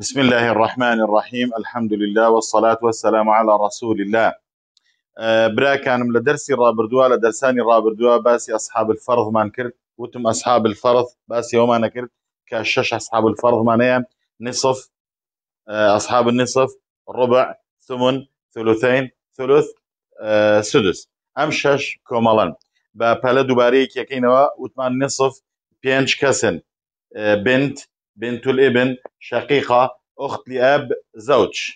بسم الله الرحمن الرحيم الحمد لله والصلاة والسلام على رسول الله براكانم لە دەرسی ڕابردووە لە دەرسانی ڕابردووە أصحاب الفرض ما نكرت وتم الفرض الفەرض باسی ئەومان نەکرد أصحاب الفرض ما الفەرضمانەیە نصف أصحاب النصف ربع ثمن ثلثين ثلث سدس أمشش شش با بە پەلە يكينوا وتم نصف بينش كسن بنت بنت الابن شقيقة أخت لأب زوج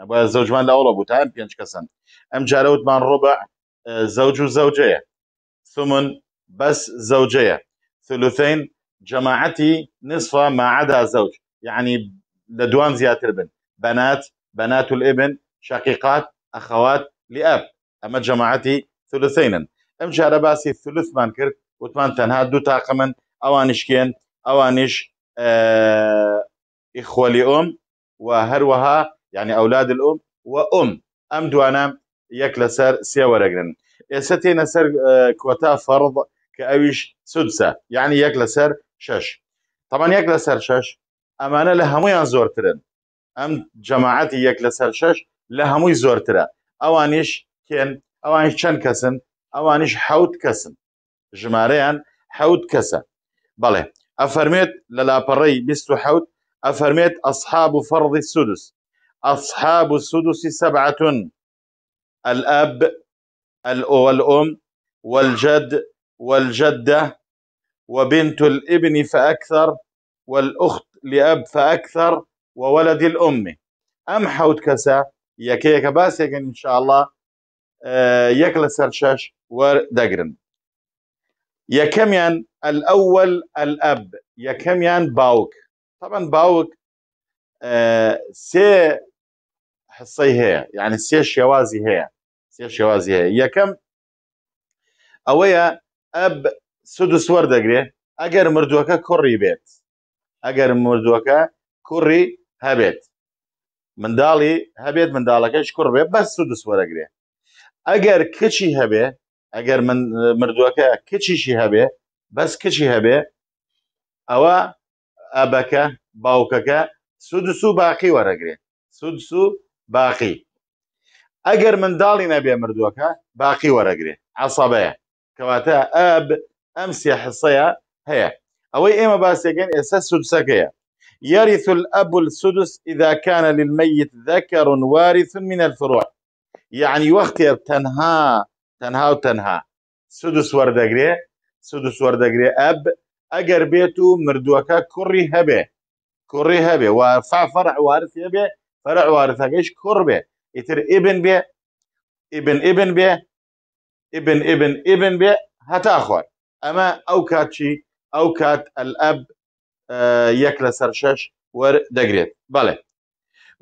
أبو الزوج من الأول أبو أم بيانش كسن أم جاروت من ربع آه، زوج وزوجية ثمن بس زوجية ثلثين جماعتي نصفة ما عدا زوج يعني لدوان زيادة الابن بنات بنات الابن شقيقات أخوات لأب أما جماعتي ثلثين أم جارباسي ثلث من كرت وتمان تنها دو تاقمن أوانش كين أوانش ئیخۆلی ئۆم و هەروەها یعنی ئەولاد ئۆم و ئۆم ئەم دوانە یەک لەسەر سێ وەرەگرن ئێستا تێنە سەر کۆتا فەڕض کە ئەویش سودسە یعنی یەک لەسەر شش تەمان یەک لەسەر شش ئەمانە لە هەمویان زۆرترن ئەم جەماعەتی یەک لەسەر شش لە هەمووی زۆرترە ئەوانیش کێن ئەوانش چەند کەسن ئەوانیش حەوت کەسن ژمارەیان حەوت کەسە بەڵێ أفرميت لە لاپەڕەی 1970 ئەفەرمێت ئەصحاب و فەرضی سودس أصحاب السدس سبعة الأب والأم والجد والجدة وبنت الابن فأكثر والأخت لأب فأكثر وولد الأم أم حوت كسا يكيك باس إن شاء الله آه، يكلا سرشاش وردقرن يكميان الأول الأب یەکەمیان باوک طبعا باوک سێ حسەی هەیە یعنی سێ شێوازی هەیە سێ شێوازی هەیە یەکەم ئەوەیە ئەب سدوس وەردەگرێ ئەگەر مردووەکە کوڕی بێت ئەگەر مردووەکە کوڕی هەبێت منداڵی هەبێت منداڵەکەش کوڕ بێ بەس سدوس وەرەگرێ ئەگەر کچی هەبێ ئەگەر من مردووەکە کچیشی هەبێ بس كشي هبه او ئەبەکە باوكاكا سودس باقي باقی وەرەگرێ باقي اگر من دالي نبي مردوكا باقي باقی وەرەگرێ كواتا اب امسي ئەم سێ او ايما ئەوەی ئێمە باسیەکەن يرث الأب السدس إذا كان للميت ذكر وارث من الفروع يعني وقت تنها تنها وتنها سدس وردقري سود سوار دەگرێ اب ئەگەر بێت و مردووەکە هبه هەبێ هبه هەبێ و فافەر عوارت هەبێ فەرە عوارەکەش کوڕ بێ ئیتر ئبن بێ ابن ئبن بێ ابن ئبن ابن بێ هەتا خوار ئەمە ئەو کاتچی ئەو کات ئەب یەک لە سەر شەش وەردەگرێت بەڵێ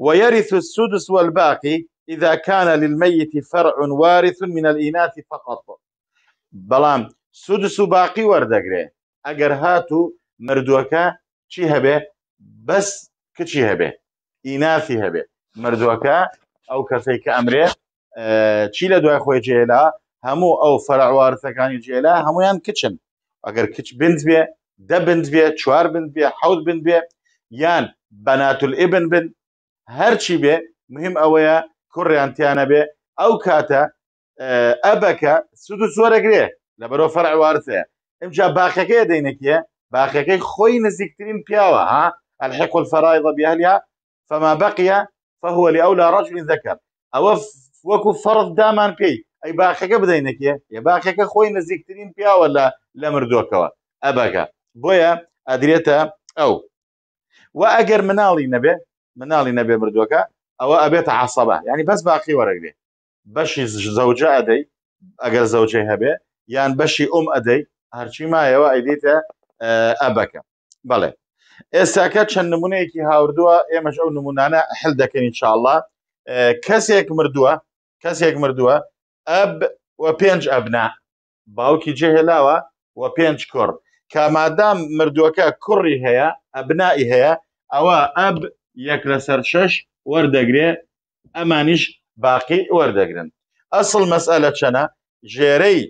ويرث السدس والباقي إذا كان للميت فرع وارث من الإناث فقط بلام سودس و باقی وەردەگرێ ئەگەر هات و مردووەکە چی هەبێ بەس کچی هەبێ ئینافی هەبێ مردووەکە ئەو کەسێک کە ئەمرێ چی لە دوای خۆی جێلا هەموو ئەو فەرعوارەکانی جێلا هەمویان کچن ئەگەر کچ بند بێ دە بند بێ چوار بند بێ حوت بند بێ یان بەناتول ئبن بن هەرچی بێ مهم ئەوەیە کوڕیانتیانە بێ ئەو کاتە ئەبەکە سود و سوەرەگرێ لە بەرۆ فەرع وارثەیە ئەمجا باخەکەی دەینەکیە باخەکەی خۆی نزیکترین پیاوە ها الحق الفرائض بأهلها فما بقي فهو لأولى رجل ذكر أو وەکو فەرض دامان پێی ئەی باخەکە بدەینەکە یە باخەکە خۆی نزیکترین پیاوە لە لە مردووەکەوە ئەبەکە بۆیە ئەدرێتە ئەو و ئەگەر مناڵی نەبێ مناڵی نەبێ مردووەکە ئەوە ئەبێتە عسەبە ینی بەس باقی وەرەگرێ بەشی زەوجە ئەدەی ئەگەر زەوجێ هەبێ یان بەشی ئۆم ئەدەی هەرچی مایەوە ئەیدیتە ئەبەکە بەڵێ ئێستاکە چەند نمونەیەکی هاوردووە ئێمەش ئەو نمونانە حل دەکەین چاڵە کەسێک مردووە کەسێک مردووە ئەب و پێنج ئەبنا باوکی جێهێلاوە و پێنج کوڕ کامادام مردووەکە کوڕی هەیە ئەبنایی هەیە ئەوە ئەب یەک لەسەر شەش وەردەگرێ ئەمانیش باقی وەردەگرن ئەسڵ مەسئلە چەنە ژێرەی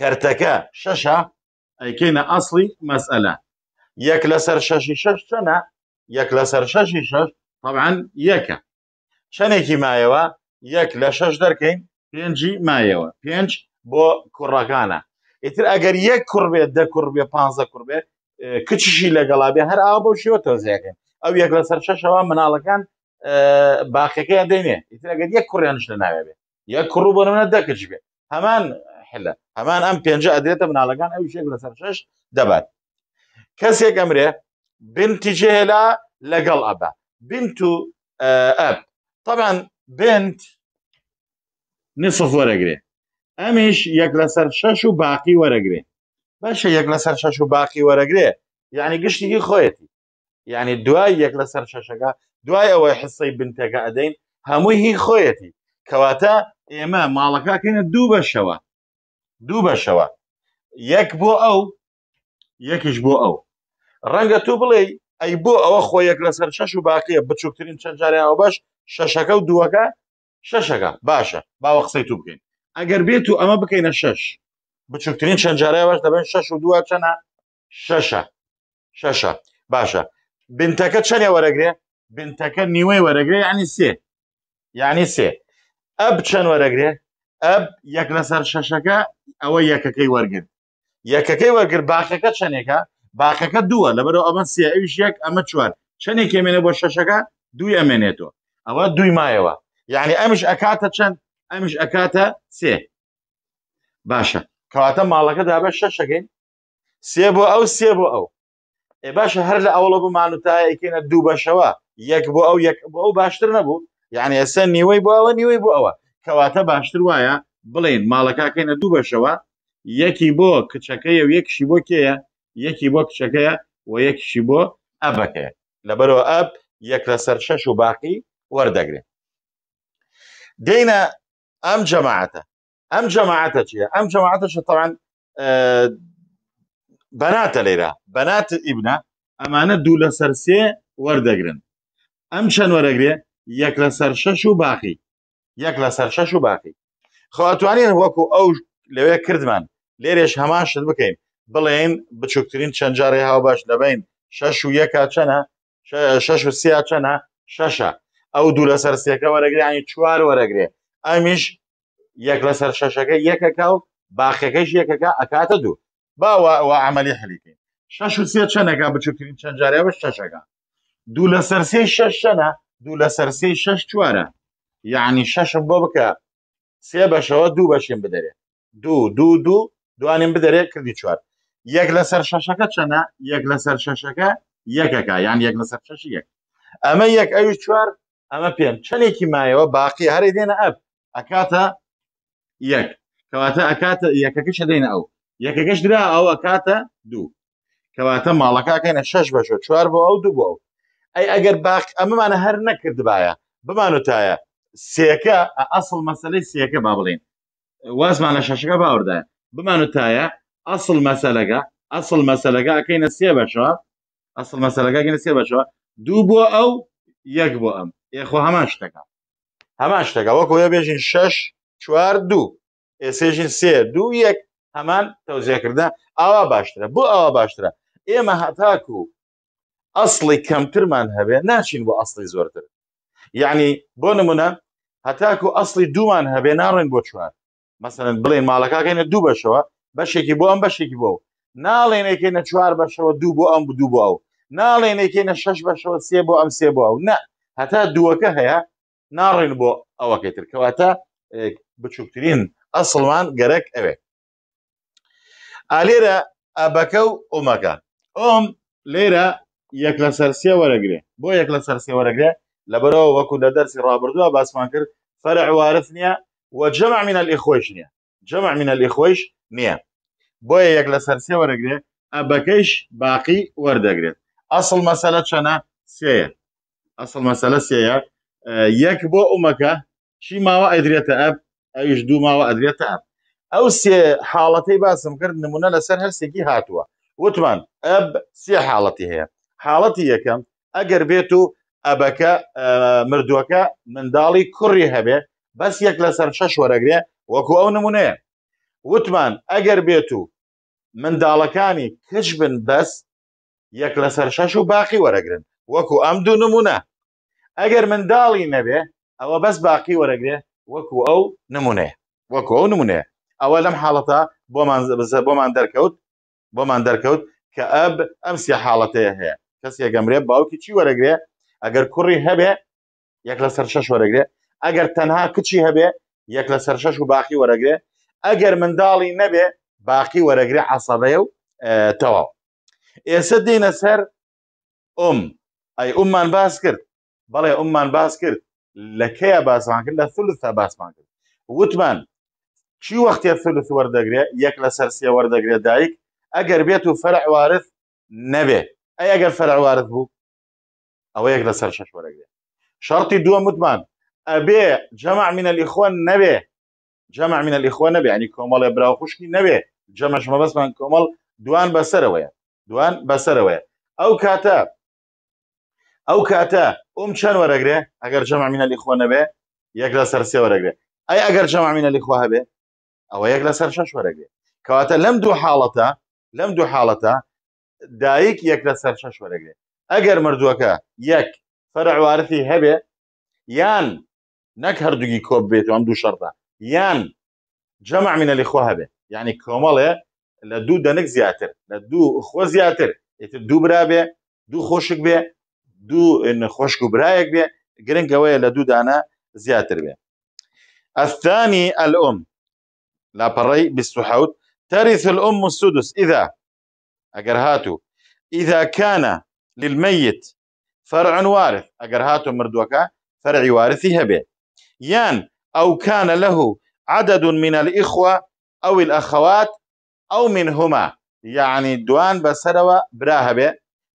کەرتەکە شەشە ئەیکەینە ئەاصلی مەسئلە یەک لەسەر شەشی شەش چەنە یەک لەسەر شەشی شەش طبعاان یەکە چەندێکی مایەوە یەک لە شەش دەرکەین پێنجی مایەوە پێنج بۆ کوڕەکانە ئیتر ئەگەر یەک کوڕبێت دە کوڕبێ پ کوڕبێ کچشی لەگەڵابێ هەر ئا بۆ شیوە تۆزیەکەن ئەو یەک لەسەر شەشەوە مناڵەکان باخەکەیان دێنێ ئیتر ئەگەر یەک کوڕیانش لە ناوێ بێ یەک کوڕ بۆ منە دەکەچ بێ هەمان حلە هەمان ئەم پێنجە ئەدرێتە مناڵەکان ئەو شێک لەسەر شش دەبات کەسێک ئەمرێ بنتی جێلا لەگەڵ ئەبا بنت و ئەب طبعا بنت نصف وەرەگرێ ئەمیش یەک لەسەر شەش و باقی وەرەگرێ باشە یەک لەسەر شەش و باقی وەرەگرێ یعنی گشتی خۆیەتی یعنی دوای یەک لەسەر شەشەکە دوای ئەوەی حسەی بنتێکە ئەدەین هەمووی هی خۆیەتی کەواتە ئێمە ماڵەکەکەینە دوو بەشەوە دوو بەشەوە یەک بۆ ئەو یەکیش بۆ ئەو ڕەنگە تو بڵێ ئەی بۆ ئەوە خۆ یەک لەسەر شەش و باقیە بچووکترین چەند جاریانەوە بەش شەشەکە و دووەکە شەشەکە باشە باوە قسەی تو بکەین ئەگەر بێت و ئەمە بکەینە شەش بچووکترین چەند جارای بەش دەبێن شەش و دووە چەنە شەشە شەشە باشە بنتەکە چەندێ وەرەگرێ بنتەکە نیوەی وەرەگرێ ینی سێ ینی سێ ئەب چەند وەرەگرێ ئەب یەک لەسەر شەشەکە ئەوە یەکەکەی وەرگن یەکەکەی وەرگر باخەکە چەندێکە باخەکە دووە لەبەرەوە ئەمە سیویش یەک ئەمە چوار چەندێک ئەمێنێ بۆ شەشەکە دوی ئەمێنێتەوە ئەوە دوی مایەوە یعنی ئەمیش ئەکاتە چەند ئەمیش ئەکاتە سێ باشە کەواتە ماڵەکە دابێت شەشەکەین سێ بۆ ئەو سێ بۆ ئەو ئێ باشە هەر لە ئەوڵە بمانوتایەکێنە دوو بەشەوە یەک بۆ ئەو یەک بۆ ئەو باشتر نەبوو یعنی ئەسە نیوەی بۆ ئەوە نیوەی بۆ ئەوە کەواتە باشتر وایە بڵێن ماڵەکەکەینە دوو بەشەوە یەکی بۆ کچەکەیە و یەکشی بۆ کێیە یەکی بۆ کچەکەیە و یەکشی بۆ ئەبەکەیە لەبەرەوە ئەب یەک لە سەر شەش و باقی وەردەگرێت دێنە ئەم جەماعەتە ئەم جەماعەتە چیە ئەم جەماعەتە شتەوان بەناتە لێرە بەنات ئیبنا ئەمانە دوو لە سەر سێ وەردەگرن ئەم چەند وەرەگرێ یەک لە سەر شەش و باقی یەک لە سەر شەش و باقی خاتوانین وەکو ئەو لەوێ کردمان لێرێش هەمان شت بکەین بڵێن بچووکترین چەند جارێ هاو باش دەبین شەش و یەکا چەنە شەش و سیا چەنە شەشە ئەو دوو لە سەر سیەکە وەرەگرانی چوار وەرەگرێ ئەمیش یەک لە سەر شەشەکە یەکەکە و باخەکەش یەکەکە ئەکاتە دوو باوە عملی حلیکەین شش و سێ چەنەکە بچووکترین چەند جارێ بە شەشەکە دوو لە سەر سێ شەش چەنە دوو لە سەر سێ شەش چوارە یعنی شەشم بۆ بکە سێ بەشەوە دوو بەشیم بدەرێ دوو دوو دوو دوانین بدەرێ کردی چوار یەک لەسەر شەشەکە چەنە یەک لەسەر شەشەکە یەکەکە یان یەک لەسەر شەش یەک ئەمە یەک ئەوی چوار ئەمە پێم چلێکی مایەوە باقی هەرێ دێنە ئەب ئەکاتە یەک کەواتە ئەکاتە یەکەکەش دێنە ئەو یەکەکەش درا ئەو ئەکاتە دوو کەواتە ماڵەکەکەینە شش بەشە چوار بۆ ئەو دوو بۆ ئەو ئەی ئەگەر باق ئەمەمانە هەر نەکردبایە بمانوتایە سێەکە ئەسڵ مەسلەی سێەکە با بڵین وازمانە شەشەکە باوردایە بمان وتایە ئەسڵ مەسەلەکە ئەسڵ مەسەلەکە ئەکەینە سێ بەشەوە ئەسڵ مەسەلەکەگەنە سێ بەشەوە دوو بۆ ئەو یەک بۆ ئەم یخۆ هەمان شتەکە هەمان شتەکە وەکوە بێژین شەش چوار دوو ئێسێژین سێ دوو یەک هەمان تەوزیەکردە ئاوا باشترە بۆ ئەوە باشترە ئێمە هەتاکو ئەسڵی کەمترمان هەبێ ناچین بۆ ئەسڵی زۆرتر یعنی بۆ نمونە هەتاکو ئەسلی دومان هەبێ ناڕێن بۆ چوار مەسەن بڵێن ماڵەکەکەینە دوو بەشەوە بەشێکی بۆ ئەم بەشێکی بۆ ناڵێنێکێنە چوار بەشەوە دوو بۆ ئەم دوو بۆ ئەو ناڵێنێکێنە شش بەشەوە سێ بۆ ئەم سێ بۆ ئەو نە هەتا دووەکە هەیە ناڕێن بۆ ئەوەکەی تر کەواتە بچووکترین ئەسڵمان گەرەک ئەوێ ئالێرە ئەبەکە و ئۆمەکە ئۆم لێرە یەک لە سەرسیە وەرەگرێ بۆ یەک لە سەرسی وەرەگرێ لەبەرەوە وەکو لە دەرسی ڕابردووە باسمان کرد فرع وارثنيا وجمع من الإخوشنيا جمع من الإخوش نيا بويا يقل سرسي ورقلي أبكيش باقي وردقلي أصل مسألة شنا سيئة أصل مسألة سيئة أه بو امكا شي ما هو أدرية أب أيش دو ما هو أدرية أب أو سي حالتي باسم كرد نمونا لسر هل سيكي هاتوا وطبعا أب سي حالتي هي حالتي يكم أقر بيتو ئەبەکە مردووەکە منداڵی کوڕی هەبێ بەس یەک لەسەر شەش وەرەگرێ وەکو ئەو نمونەیە وتمان ئەگەر بێت و منداڵەکانی کچ بن بەس یەک لەسەر شەش و باقی وەرەگرن وەکو ئەم دوو نمونە ئەگەر منداڵی نەبێ ئەوە بەس باقی وەرەگرێ وەکو ئەو نمونێ وەکو ئەو نمونێ ئەوە لەم حاڵەتە بۆمان بۆمان دەرکەوت بۆمان دەرکەوت کە ئەب ئەم سێ حاڵەتەیە هەیە کەس یەگەمرێ باوکی چی وەرەگرێ ئەگەر کوڕی هەبێ یەک لە سەر شەش وەرەگرێ ئەگەر تەنها کچی هەبێ یەک لە سەر شەش و باقی وەرەگرێ ئەگەر منداڵی نەبێ باقی وەرەگرێ عسەبەیە و تەواو ئێستا دێنە سەر ئۆم ئەی عمان باس کرد بەڵێ عمان باس کرد لە کەیە باسمان کرد لە سلوستا باسمان کرد وتمان چی وەختێ سلوس وەردەگرێ یەک لە سەر سێ وەردەگرێ دایک ئەگەر بێت و فەرعوارت نەبێ ئەی ئەگەر فەرعوارت بوو ئەوە یەک لەسەر شش وەرەگرێ شرطی دووە متمان ئەبێ جەمع من الإخوان نەبێ جەمع من الإخوان نەبێ ینی کۆمەڵێ براو خوشکی نەبێ جەمەش مەبەستمان کۆمەڵ دوان بەسەرەوەیە دوان بەسەرەوەیە ئەو کاتە ئەو کاتە ئوم چەند وەرەگرێ ئەگەر جەمع من الإخوان نەبێ یەک لە سەر سێ وەرەگرێ ئەی ئەگەر جەمع من الإخوا هەبێ ئەوە یەک لە سەر شش وەرەگرێ کەواتە لەم دوو حاڵەتە لەم دوو حاڵەتە دایک یەک لە سەر شش وەرەگرێ ئەگەر مردووەکە یەک فەرعوارەتی هەبێ یان نەک هەردووگی کۆب بێت و ئەم دوو شەڕدا یان جەمع منە لێخوا هەبێ یعنی کۆمەڵێ لە دوو دەنک زیاتر لە دوو خۆ زیاتر دو دوو برابێ دو خۆشک بێ دوو نەخۆشک و برایەک لدو گرنگەوەیە لە دوو دانا الأم لا ئەستانی ئەلئم لاپەڕی حوت تەریث الأم السدس إذا ئەگەر هاتوو إذا كان للميت فرع وارث اگر هاتو مردوكا فرع وارثي هبه يان او كان له عدد من الاخوه او الاخوات او منهما يعني دوان بسروا براهبه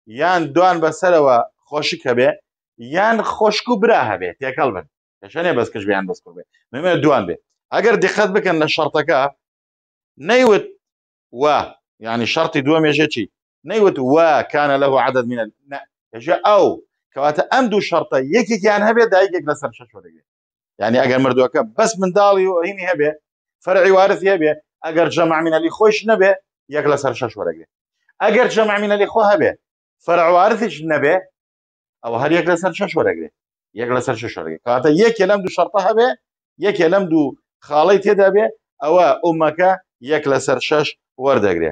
يان دوان بسروا خوشك هبه يان خوشكو براهبه تيكلبن عشان بس كش بيان بس كربه مهم دوان به اگر دقت بكن كا نيوت و يعني شرط دوام يجي نەیوت وا كانە لەەوە عدد منە هێژە ئەو کەواتە ئەم دوو شەرتە یەکێکیان هەبێت دایکێک لەسەر شەشوەگەێت ینی ئەگەر مردووەکە بەس منداڵی و هینی هەبێ فرعی وارث هەبێ ئەگەر جەمامینەلی خۆش نەبێ یەک لەسەر شەش وەرەگرێ ئەگەر جەمامینەلی خۆ هەبێ فرعوارثش نەبێ ئەو هەر یەک لەسەر شەش وەرەگرێ یەک لەسەر شەش وەرەگرێ کاتە یەکێ لەم دوو شەرتە هەبێ یەکێ لەم دوو خاڵی تێدابێ ئەوە ئومەکە یەک لەسەر شەش وەردەگرێ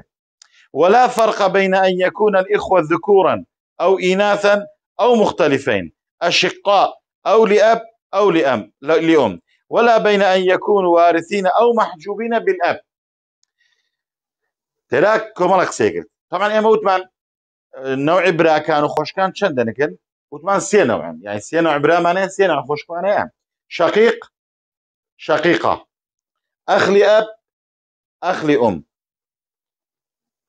ولا فرق بين أن يكون الإخوة ذكورا أو إناثا أو مختلفين أشقاء أو لأب أو لأم لأم ولا بين أن يكونوا وارثين أو محجوبين بالأب تلاك كمالك سيكل طبعا إما وتمان نوع برا كانوا خوش كان شندنكن وتمان سي نوع يعني سي نوع برا معناه سي نوع خوش يعني. شقيق شقيقة أخ لأب أخ لأم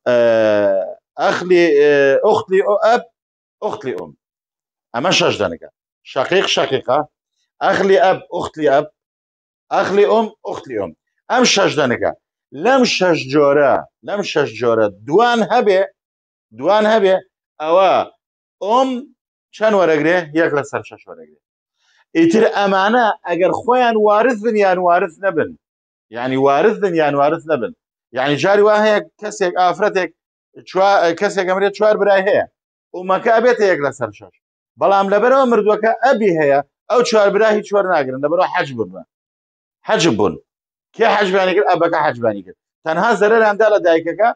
ئەخ ئۆختی ئۆ ئەب ئۆختی ئۆم ئەمە شەش دەنگە شقیق شقیقا ئەخلی ئەب ئۆختی ئەب ئەخلی ئۆم ئۆختی ئۆم ئەم شەش دەنگە لەم شەش جۆرە لەم شەش جۆرە دوان هەبێ دوان هەبێ ئەوە ئۆم چەند وەرەگرێ یەک لە سەر شەش وەرەگرێ ئیتر ئەمانە ئەگەر خۆیان وارز بن یان وارز نەبن یعنی وارز دن یان وارز نەبن یعنی جاری وا هەیە کەسێک ئافرەتێک کەسێک ئەمرێت چوار برای هەیە ومەکە بێتە یەک لە سەر شش بەڵام لەبەرەوە مردووەکە ئەبی هەیە ئەو چوار برا هیچ چوار ناگرن لەبەرەوە حەج ببن حەج بوون کێ حەجبانی کرد ئەبەکە حەجبانی کرد تەنها زەرەراندا لە دایکەکە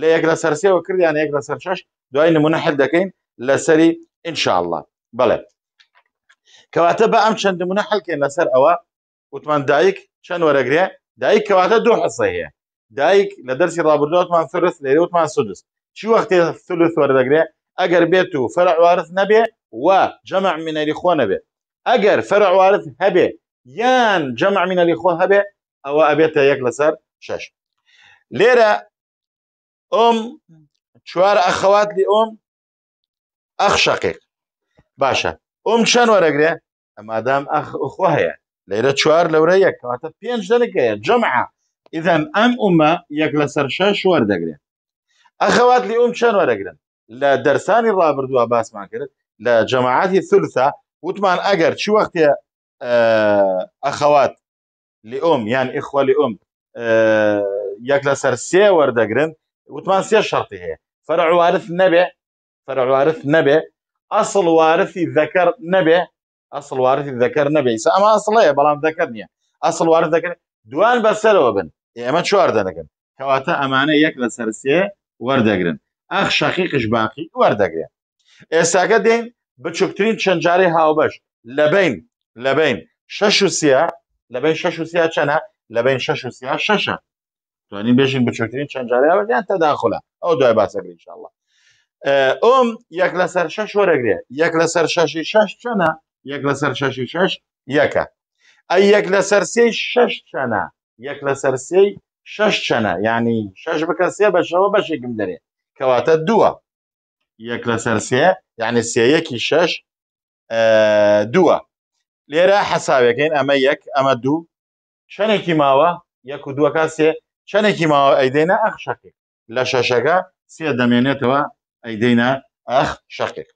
لە یەک لە سەرسێەوە کردیان یەک لە سەر شش دوای نمونە حل دەکەین لەسەری ئینشاءله بڵێ کەواتە بە ئەم چەند نمونە حلکێن لەسەر ئەوە وتمان دایک چەند وەرەگرێ دایک کەواتە دوو حسە هەیە دايك لدرجه رابرت اوتمان ثلث مع سدس شو وقت الثلث وردقري اجر بيتو فرع وارث نبي وجمع من الاخوه نبي اجر فرع وارث هبي يان جمع من الاخوه هبي او ابيتها يكلسر شاش ليرا ام شوار اخوات ام اخ شقيق باشا ام شان ورقري مادام اخ اخوها ليرا شوار لوريك كما تبين جمعه اذا ام امه يك لسر شاش وردقرين اخوات لام شان وردقرين لا درساني رابر دو باس ما كرت لا جماعاتي الثلثه وتمان اجر شو وقت يا اخوات لام يعني اخوه آه، لام يك لسر سي وردقرين وتمان سي شرطي هي فرع وارث نبي فرع وارث نبي اصل وارثي ذكر نبي اصل وارثي ذكر نبي اما اصل ايه بلان ذكرني اصل وارث ذكر دوان بسلو بن ئێمە چوار دەدەگەن کەواتە ئەمانە یەک لە سەرسێ وەردەگرن ئەخ شەقیقش باقی وەردەگرێن ئێستاگە دێن بچووکترین چەندجارێ هاوبەش لەبین لەبین شش و سیا لەبین شش و سیا چەنە لەبین شش و سیا شەشە توانین بێژین بچووکترین چەندجاریان تەداخلا ئەو دوای باسەگرین شله ئۆم یەک لەسەر شش وەرەگرێ یەک لەسەر شەشی شش چەنە یەک لەسەر شەشی شش یەکە ئەی یەک لەسەر سێ شش چەنە یەک لە سەرسی شش چەنە ینی شش بکە سێ بەشەوە بەشێکم دەرێ کەواتە دووە یەک لە سەرسێ یعنی سێیەکی شش دووە لێرە حەساوەکەین ئەمە یەک ئەمە دوو چەنێکی ماوە یەک و دووەکە سێ چەنێکی ماوە ئەیدێنە ئەخ شەقیق لە شەشەکە سێ دەمێنێتەوە ئەیدێنە ئەخ شەقیق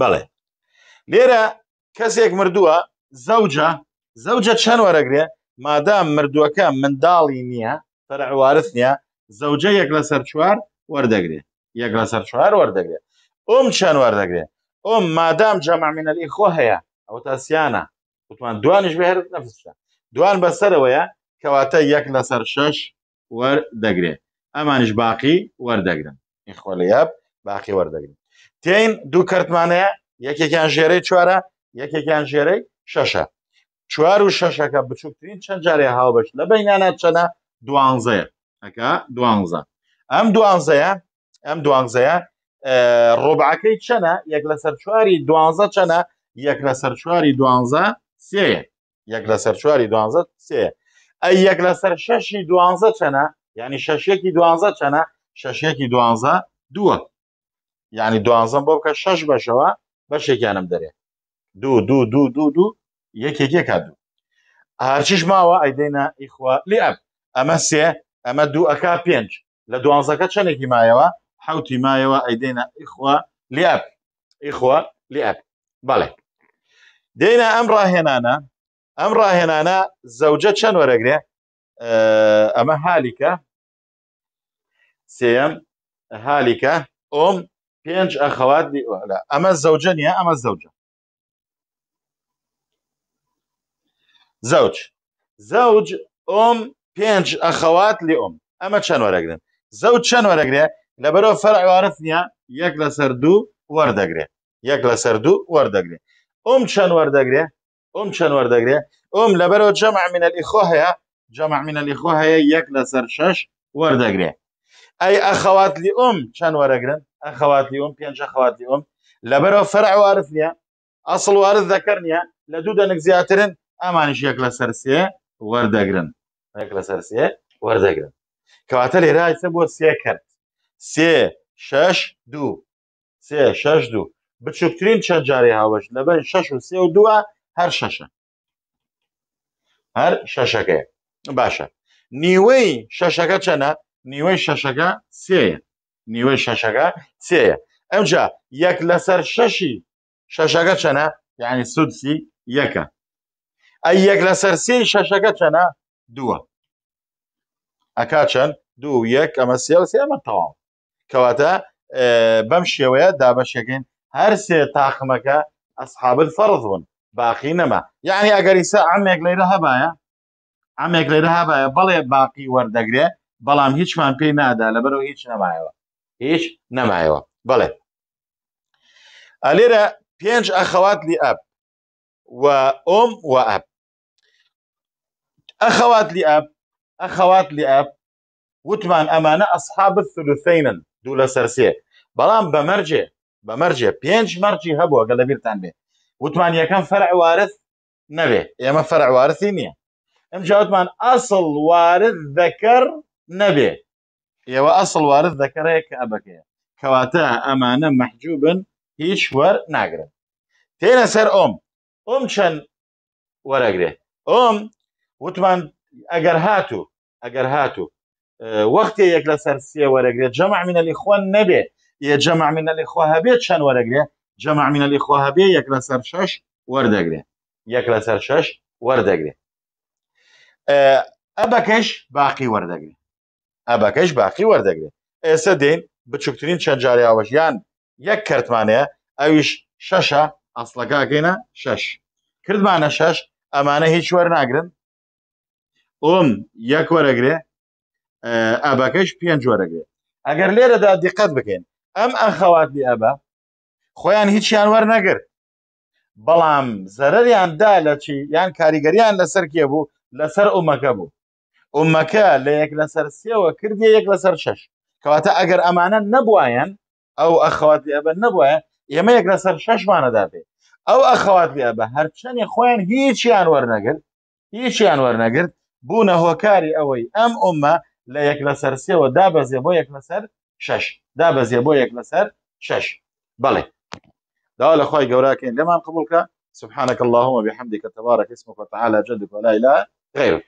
بەڵێ لێرە کەسێک مردووە زەوجە زەوجە چەند وەرەگرێ مادام مردووەکە منداڵی نییە تەرعوارث نییە زەوجە یەک لە سەر چوار وەردەگرێت یەک لە سەر چوار وەردەگرێت ئۆم چەند وەردەگرێت ئۆم مادام جەمامینەلی خۆ هەیە ئەو تاسیانە وتوان دوانیش بە هەرت نەفسە دوان بەسەرەوەیە کەواتە یەک لە سەر شەش وەردەگرێت ئەمانش باقی وەردەگرن خۆلیاب باقی وەردەگرن تین دوو کەرتمانەیە یەکێکیان ژێرەی چوارە یەکێکیان ژێرەی شەشە چوار و شەشەکە بچووکترین چەند جارێ هاوبەش لە بەینانە چەنە دوانزەیە ئەکە دوانزە ئەم دوانزەیە ئەم دوانزەیە ڕۆبعەکەی چەنە یەک لە سەر چواری دوانزە چەنە یەک لە سەر چواری دوانزە سێ یەک لە سەر چواری دوانزە سێ ئەی یەک لە سەر شەشی دوانزە چەنە یعنی شەشێکی دوانزە چەنە شەشێکی دوانزە دووە یعنی دوانزەم بۆ بکە شەش بەشەوە بەشێکیانم دەرێ دوو دوو دوو دوو دوو یەکێکێک دوو هەرچیش ماوە ئەیدەینا ئیخوا لێ ئەب ئەمە سێ ئەمە دوو ئەک پێنج لە دوانزەکە چەندێکی مایەوە حوتی مایەوە ئەیدەینا ئیخوا لێ ئەب ئیخوا لێ ئەب بەڵێ دێنە ئەم ڕاهێنانە ئەم ڕاهێنانە زەوجە چەند وەرەگرێ ئەمە حالیکە سێم حالیکە ئۆم پێنج ئەخەوات ئەمە زەوجە نیە ئەمە زەوجە زەوج زەوج ئۆم پێنج ئەخەوات لێ ئۆم ئەمە چەند وەرەگرن زەوج چەند وەرەگرێ لە بەرەوە فەرعوارف نیە یەک لەسەر دوو وەردەگرێ یەک لەسەر دوو وەردەگرێ ئۆم چەند وەردەگرێ ئۆم چەند وەردەگرێ ئۆم لە بەرەوە جەمع منە لیخۆ هەیە جەمع منە لیخۆ هەیە یەک لەسەر شەش وەردەگرێ ئەی ئەخەوات لی ئۆم چەند وەرەگرن ئەخەوات لی ئۆم پێنج ئەخەوات لی ئۆم لە بەرەوە فەرعوارف نیە ئەسڵ وارز دەکەنیە لە دوو دەنگ زیاترن ئامانیش یەک لە سەرسێ وەردەگرن یەک لە سەرسێ وەردەگرن کەواتە لێرایسە بۆ سێ کرد سێ شش دوو سێ شش دوو بچووکترین چەند جاری هاوەش لەبەر شش و سێ و دووە هەر شەشە هەر شەشەکەی باشە نیوەی شەشەکە چەنە نیوەی شەشەکە سێە نیوەی شەشەکە سێە ئەمجا یەک لەسەر شەشی شەشەکە چەنە یعنی سودسی یەکە ئە یەک لە سەرسی شەشەکە چەنە دووە ئەک چەند دوو یەک ئەمە سیلسی ئەمە تەواو کەواتە بەم شێوەیە دابەشەکەین هەر سێ تاخمەکە ئەسحابل فەرز بوون باقی نەما یعنی ئەگەریسە ئەمێک لەرە هەبایە ئەمێک لەرە هەبایە بەڵێ باقی وەردەگرێ بەڵام هیچمان پێی نادا لەبەرەوە هیچ نەمایەوە هیچ نەمایەوە بڵێ ئەلێرە پێنج ئەخەوات لی ئەب و ئۆم و ئەب أخوات لأب أخوات لأب وتمان أمانة أصحاب الثلثين دولا سرسية بلان بمرجع بمرجع بينج مرجي هبو قال بيرتان به وتمان يكن فرع وارث نبي يا فرع وارث نية ام جاوتمان أصل وارث ذكر نبي يا وأصل وارث ذكر هيك أبكية كواتا أمانة محجوبا هيش ور ناقرة تينا سر أم أم شن ورقري أم وتمان ئەگەر هاتوو ئەگەر هاتوو وەختی یەک لە سەر سێ وەرەگرێت جەمع منە لیخوا نەبێ یە جەمع منە لیخوا هەبێت چەند وەرەگرێ جەمع منە لیخوا هەبێ یەک لە سەر شش وەردەگرێ یەک لە سەر شش وەردەگرێ ئەبەکەش باقی وەردەگرێ ئەبەکەش باقی وەردەگرێت ئێستا دێن بچووکترین چەند جاری ئاوەش یان یەک کردمانەیە ئەویش شەشە ئەسڵەکەگەینە شش کردمانە شش ئەمانە هیچ وەرناگرن ئۆم یەک وەرەگرێ ئاباکەش پێنج وەرەگرێت ئەگەر لێرەدا دیقەت بکەین ئەم ئەخەوات لی ئەبا خۆیان هیچیان وەرنەگرت بەڵام زەرریاندا لە چی یان کاریگەریان لەسەر کێ بوو لەسەر ئومەکە بوو ئومەکە لە یەک لەسەر سێەوە کردی یەک لەسەر شش کەواتە ئەگەر ئەمانە نەبواەن ئەو ئەخەوات ئەبە نبووە ئێمە یەک لەسەر شەشمانەدا بێ ئەو ئەخەوات لێ بە هەرچەنی خۆیان هیچیان وەرنەگرت هیچیان وەرنەگرت بوونە هۆکاری ئەوەی ئەم ئۆمە لە یەک لەسەر سێەوە دابەزێ بۆ یەک لەسەر شش دابەزێ بۆ یەک لەسەر شش بەڵێ داوا لە خۆی گەوراکەین لەمان قبولکە سبحانك اللهم بحمدك تبارك اسمك وتعالى جدك ولا إله غيرك